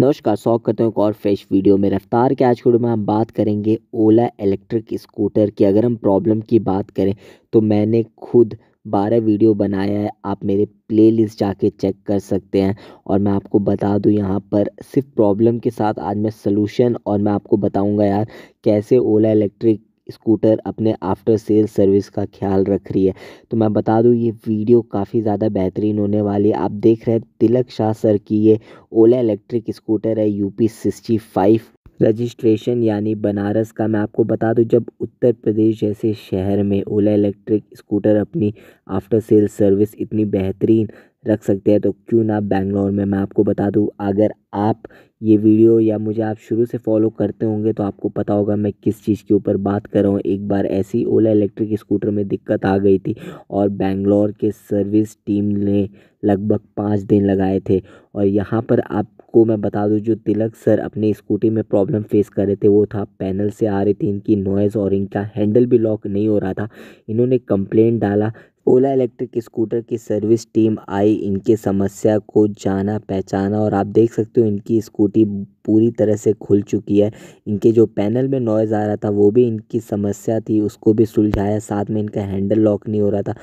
नमस्कार स्वागत करते हैं एक और फ्रेश वीडियो में रफ्तार के आज वीडियो में हम बात करेंगे ओला इलेक्ट्रिक स्कूटर की अगर हम प्रॉब्लम की बात करें तो मैंने खुद बारह वीडियो बनाया है आप मेरे प्लेलिस्ट जाके चेक कर सकते हैं और मैं आपको बता दूं यहाँ पर सिर्फ प्रॉब्लम के साथ आज मैं सलूशन और मैं आपको बताऊंगा यार कैसे ओला इलेक्ट्रिक स्कूटर अपने आफ्टर सेल सर्विस का ख्याल रख रही है तो मैं बता दूं ये वीडियो काफ़ी ज़्यादा बेहतरीन होने वाली है आप देख रहे हैं तिलक शाह सर की ये ओला इलेक्ट्रिक स्कूटर है यूपी सिक्सटी फाइव रजिस्ट्रेशन यानी बनारस का मैं आपको बता दूं जब उत्तर प्रदेश जैसे शहर में ओला इलेक्ट्रिक स्कूटर अपनी आफ्टर सेल सर्विस इतनी बेहतरीन रख सकते हैं तो क्यों ना बैंगलोर में मैं आपको बता दूँ अगर आप ये वीडियो या मुझे आप शुरू से फॉलो करते होंगे तो आपको पता होगा मैं किस चीज़ के ऊपर बात कर रहा हूँ एक बार ऐसी ओला इलेक्ट्रिक स्कूटर में दिक्कत आ गई थी और बैंगलोर के सर्विस टीम ने लगभग पाँच दिन लगाए थे और यहाँ पर आपको मैं बता दूँ जो तिलक सर अपने स्कूटी में प्रॉब्लम फेस कर रहे थे वो था पैनल से आ रही थी इनकी नॉइज़ और इनका हैंडल भी लॉक नहीं हो रहा था इन्होंने कंप्लेंट डाला ओला इलेक्ट्रिक स्कूटर की सर्विस टीम आई इनके समस्या को जाना पहचाना और आप देख सकते हो इनकी स्कूटी पूरी तरह से खुल चुकी है इनके जो पैनल में नॉइज़ आ रहा था वो भी इनकी समस्या थी उसको भी सुलझाया साथ में इनका हैंडल लॉक नहीं हो रहा था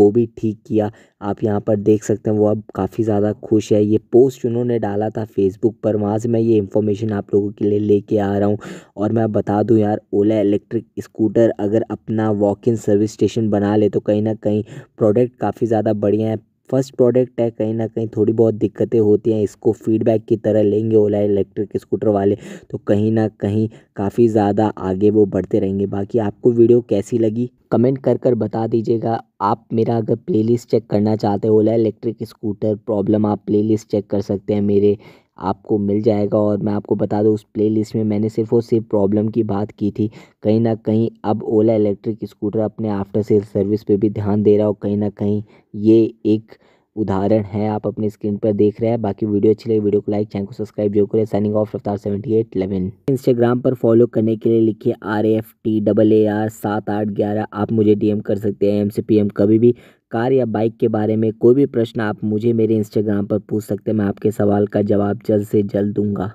वो भी ठीक किया आप यहाँ पर देख सकते हैं वो अब काफ़ी ज़्यादा खुश है ये पोस्ट उन्होंने डाला था फेसबुक पर वहाँ से मैं ये इन्फॉर्मेशन आप लोगों के लिए लेके आ रहा हूँ और मैं बता दूँ यार ओला इलेक्ट्रिक स्कूटर अगर अपना वॉक इन सर्विस स्टेशन बना ले तो कहीं ना कहीं प्रोडक्ट काफ़ी ज़्यादा बढ़िया है फर्स्ट प्रोडक्ट है कहीं ना कहीं थोड़ी बहुत दिक्कतें होती हैं इसको फीडबैक की तरह लेंगे ओला इलेक्ट्रिक स्कूटर वाले तो कहीं ना कहीं काफ़ी ज़्यादा आगे वो बढ़ते रहेंगे बाकी आपको वीडियो कैसी लगी कमेंट कर कर बता दीजिएगा आप मेरा अगर प्लेलिस्ट चेक करना चाहते हो ओला इलेक्ट्रिक स्कूटर प्रॉब्लम आप प्लेलिस्ट चेक कर सकते हैं मेरे आपको मिल जाएगा और मैं आपको बता दूँ उस प्ले में मैंने सिर्फ और सिर्फ प्रॉब्लम की बात की थी कहीं ना कहीं अब ओला इलेक्ट्रिक स्कूटर अपने आफ्टर सेल सर्विस पर भी ध्यान दे रहा हो कहीं ना कहीं ये एक उदाहरण है आप अपनी स्क्रीन पर देख रहे हैं बाकी वीडियो अच्छी लगी वीडियो को लाइक चैनल को सब्सक्राइब जो करें signing off Raftaar seventy eight eleven Instagram पर फॉलो करने के लिए लिखिए R F T double A R सात आठ ग्यारह आप मुझे डीएम कर सकते हैं एम से पी एम कभी भी कार या बाइक के बारे में कोई भी प्रश्न आप मुझे मेरे इंस्टाग्राम पर पूछ सकते हैं मैं आपके सवाल का जवाब जल्द से जल्द दूंगा